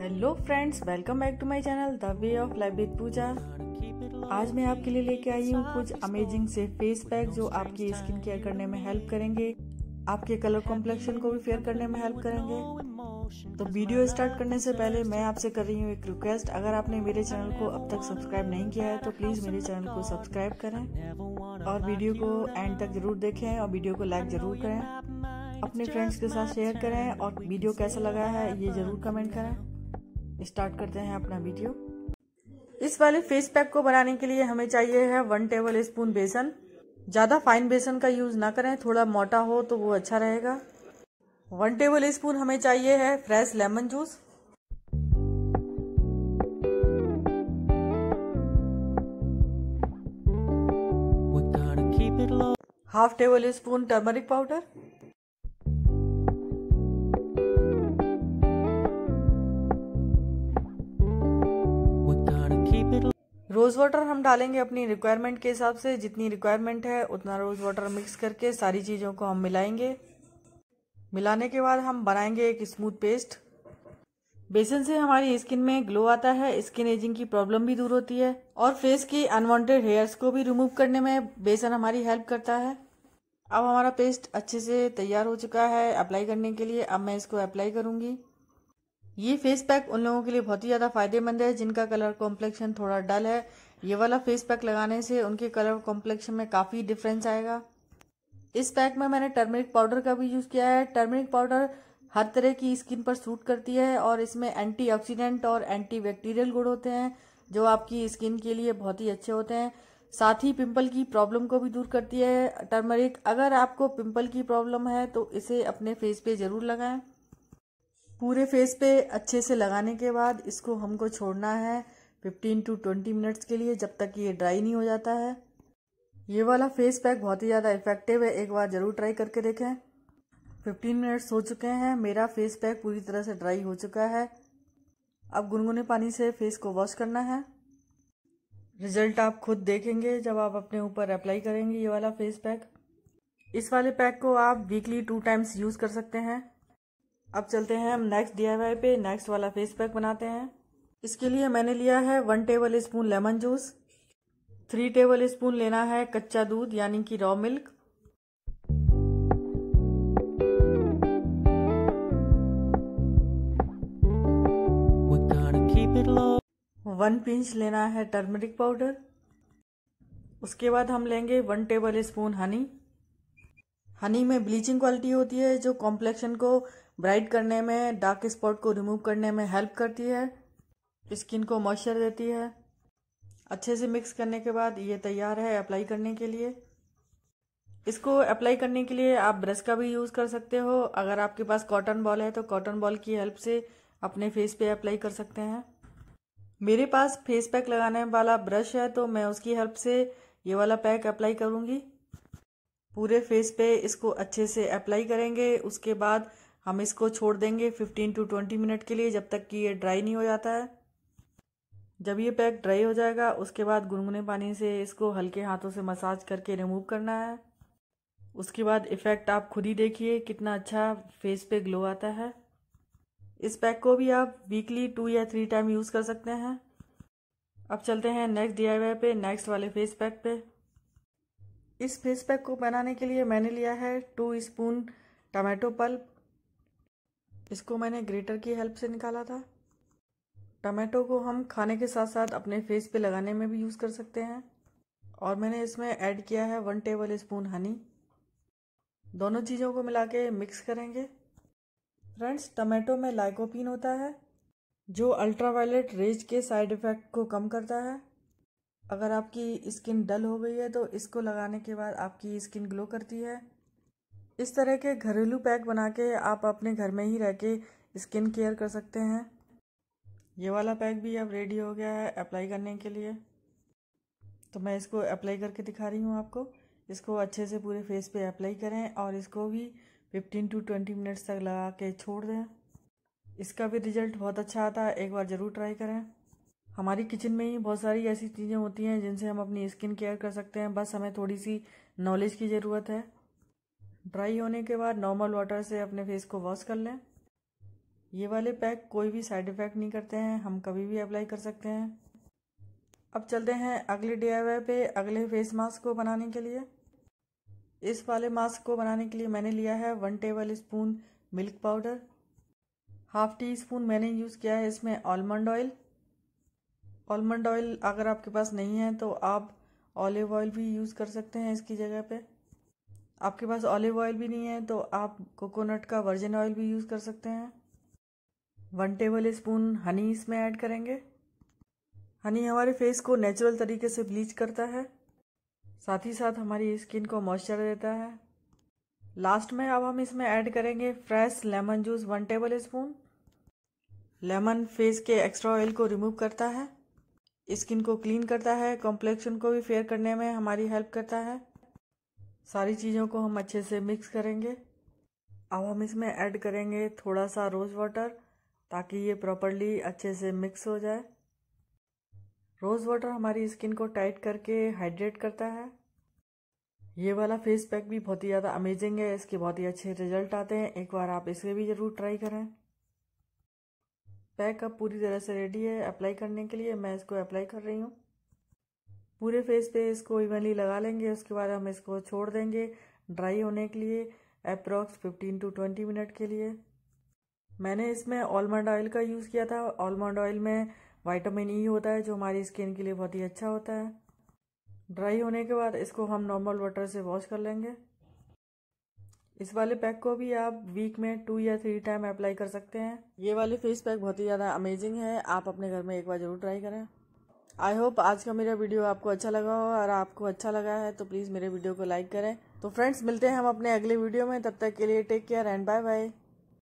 hello friends welcome back to my channel the way of life with Pooja आज मैं आपके लिए लेके आई हूँ कुछ अमेजिंग से फेस पैक जो आपकी स्किन केयर करने में हेल्प करेंगे आपके कलर कॉम्प्लेक्शन को भी फेयर करने में हेल्प करेंगे तो वीडियो स्टार्ट करने से पहले मैं आपसे कर रही हूँ एक रिक्वेस्ट अगर आपने मेरे चैनल को अब तक सब्सक्राइब नहीं किया है तो प्लीज़ मेरे चैनल को सब्सक्राइब करें और वीडियो को एंड तक जरूर देखें और वीडियो को लाइक ज़रूर करें अपने फ्रेंड्स के साथ शेयर करें और वीडियो कैसा लगा है ये ज़रूर कमेंट करें स्टार्ट करते हैं अपना वीडियो इस वाले फेस पैक को बनाने के लिए हमें चाहिए है वन टेबल स्पून बेसन ज़्यादा फाइन बेसन का यूज़ ना करें थोड़ा मोटा हो तो वो अच्छा रहेगा वन टेबल स्पून हमें चाहिए है fresh lemon juice half tablespoon turmeric powder rose water हम डालेंगे अपनी रिक्वायरमेंट के हिसाब से जितनी रिक्वायरमेंट है उतना रोज़ वाटर मिक्स करके सारी चीज़ों को हम मिलाएंगे मिलाने के बाद हम बनाएंगे एक स्मूथ पेस्ट बेसन से हमारी स्किन में ग्लो आता है स्किन एजिंग की प्रॉब्लम भी दूर होती है और फेस की अनवांटेड हेयर्स को भी रिमूव करने में बेसन हमारी हेल्प करता है अब हमारा पेस्ट अच्छे से तैयार हो चुका है अप्लाई करने के लिए अब मैं इसको अप्लाई करूँगी ये फेस पैक उन लोगों के लिए बहुत ही ज़्यादा फायदेमंद है जिनका कलर कॉम्प्लेक्शन थोड़ा डल है ये वाला फेस पैक लगाने से उनके कलर कॉम्प्लेक्शन में काफ़ी डिफरेंस आएगा इस पैक में मैंने टर्मरिक पाउडर का भी यूज़ किया है टर्मरिक पाउडर हर तरह की स्किन पर सूट करती है और इसमें एंटीऑक्सीडेंट और एंटी बैक्टीरियल गुड़ होते हैं जो आपकी स्किन के लिए बहुत ही अच्छे होते हैं साथ ही पिंपल की प्रॉब्लम को भी दूर करती है टर्मरिक अगर आपको पिंपल की प्रॉब्लम है तो इसे अपने फेस पे ज़रूर लगाएं पूरे फेस पे अच्छे से लगाने के बाद इसको हमको छोड़ना है 15 टू 20 मिनट्स के लिए जब तक ये ड्राई नहीं हो जाता है ये वाला फेस पैक बहुत ही ज़्यादा इफेक्टिव है एक बार ज़रूर ट्राई करके देखें 15 मिनट्स हो चुके हैं मेरा फेस पैक पूरी तरह से ड्राई हो चुका है अब गुनगुने पानी से फेस को वॉश करना है रिजल्ट आप खुद देखेंगे जब आप अपने ऊपर अप्लाई करेंगे ये वाला फेस पैक इस वाले पैक को आप वीकली टू टाइम्स यूज़ कर सकते हैं अब चलते हैं हम नेक्स्ट डी पे नेक्स्ट वाला फेस पैक बनाते हैं इसके लिए मैंने लिया है one tablespoon lemon juice three tablespoon लेना है कच्चा दूध यानी कि रॉ मिल्क वन पिंच लेना है टर्मरिक पाउडर उसके बाद हम लेंगे one tablespoon honey honey में ब्लीचिंग क्वालिटी होती है जो कॉम्प्लेक्शन को ब्राइट करने में डार्क स्पॉट को रिमूव करने में हेल्प करती है स्किन को मॉइस्चर देती है अच्छे से मिक्स करने के बाद ये तैयार है अप्लाई करने के लिए इसको अप्लाई करने के लिए आप ब्रश का भी यूज़ कर सकते हो अगर आपके पास कॉटन बॉल है तो कॉटन बॉल की हेल्प से अपने फेस पे अप्लाई कर सकते हैं मेरे पास फेस पैक लगाने वाला ब्रश है तो मैं उसकी हेल्प से ये वाला पैक अप्लाई करूँगी पूरे फेस पे इसको अच्छे से अप्लाई करेंगे उसके बाद हम इसको छोड़ देंगे 15 टू 20 मिनट के लिए जब तक कि ये ड्राई नहीं हो जाता है जब ये पैक ड्राई हो जाएगा उसके बाद गुनगुने पानी से इसको हल्के हाथों से मसाज करके रिमूव करना है उसके बाद इफ़ेक्ट आप खुद ही देखिए कितना अच्छा फेस पे ग्लो आता है इस पैक को भी आप वीकली टू या थ्री टाइम यूज़ कर सकते हैं अब चलते हैं नेक्स्ट डी पे नेक्स्ट वाले फेस पैक पे इस फेस पैक को बनाने के लिए मैंने लिया है टू स्पून टमाटो पल्प इसको मैंने ग्रेटर की हेल्प से निकाला था टमाटो को हम खाने के साथ साथ अपने फेस पे लगाने में भी यूज़ कर सकते हैं और मैंने इसमें ऐड किया है वन टेबल स्पून हनी दोनों चीज़ों को मिला के मिक्स करेंगे फ्रेंड्स टमाटो में लाइकोपिन होता है जो अल्ट्रावायलेट रेज के साइड इफ़ेक्ट को कम करता है अगर आपकी स्किन डल हो गई है तो इसको लगाने के बाद आपकी स्किन ग्लो करती है इस तरह के घरेलू पैक बना के आप अपने घर में ही रह के स्किन केयर कर सकते हैं ये वाला पैक भी अब रेडी हो गया है अप्लाई करने के लिए तो मैं इसको अप्लाई करके दिखा रही हूँ आपको इसको अच्छे से पूरे फेस पे अप्लाई करें और इसको भी 15 टू 20 मिनट्स तक लगा के छोड़ दें इसका भी रिजल्ट बहुत अच्छा आता है एक बार ज़रूर ट्राई करें हमारी किचन में ही बहुत सारी ऐसी चीज़ें होती हैं जिनसे हम अपनी स्किन केयर कर सकते हैं बस हमें थोड़ी सी नॉलेज की ज़रूरत है ड्राई होने के बाद नॉर्मल वाटर से अपने फेस को वॉश कर लें ये वाले पैक कोई भी साइड इफ़ेक्ट नहीं करते हैं हम कभी भी अप्लाई कर सकते हैं अब चलते हैं अगले डे वाई पे अगले फेस मास्क को बनाने के लिए इस वाले मास्क को बनाने के लिए मैंने लिया है one tablespoon milk powder half teaspoon मैंने यूज़ किया है इसमें आलमंड ऑयल आलमंड ऑयल अगर आपके पास नहीं है तो आप ऑलिव ऑयल भी यूज़ कर सकते हैं इसकी जगह पर आपके पास ऑलिव ऑयल भी नहीं है तो आप कोकोनट का वर्जिन ऑयल भी यूज़ कर सकते हैं वन टेबल स्पून हनी इसमें ऐड करेंगे हनी हमारे फेस को नेचुरल तरीके से ब्लीच करता है साथ ही साथ हमारी स्किन को मॉइस्चर देता है लास्ट में अब हम इसमें ऐड करेंगे fresh lemon juice one tablespoon lemon face के एक्स्ट्रा ऑयल को रिमूव करता है स्किन को क्लीन करता है कॉम्प्लेक्शन को भी फेयर करने में हमारी हेल्प करता है सारी चीज़ों को हम अच्छे से मिक्स करेंगे अब हम इसमें ऐड करेंगे थोड़ा सा रोज़ वाटर ताकि ये प्रॉपरली अच्छे से मिक्स हो जाए रोज़ वाटर हमारी स्किन को टाइट करके हाइड्रेट करता है ये वाला फेस पैक भी बहुत ही ज़्यादा अमेजिंग है इसके बहुत ही अच्छे रिजल्ट आते हैं एक बार आप इसे भी ज़रूर ट्राई करें पैक अब पूरी तरह से रेडी है अप्लाई करने के लिए मैं इसको अप्लाई कर रही हूँ पूरे फेस पे इसको इवनली लगा लेंगे उसके बाद हम इसको छोड़ देंगे ड्राई होने के लिए approx fifteen to twenty minute के लिए मैंने इसमें ऑलमंड ऑयल का यूज़ किया था ऑलमंड ऑयल में वाइटामिन ई e होता है जो हमारी स्किन के लिए बहुत ही अच्छा होता है ड्राई होने के बाद इसको हम नॉर्मल वाटर से वॉश कर लेंगे इस वाले पैक को भी आप वीक में टू या थ्री टाइम अप्लाई कर सकते हैं ये वाले फेस पैक बहुत ही ज़्यादा अमेजिंग है आप अपने घर में एक बार ज़रूर ट्राई करें आई होप आज का मेरा वीडियो आपको अच्छा लगा हो और आपको अच्छा लगा है तो प्लीज़ मेरे वीडियो को लाइक करें तो फ्रेंड्स मिलते हैं हम अपने अगले वीडियो में तब तक के लिए take care and bye bye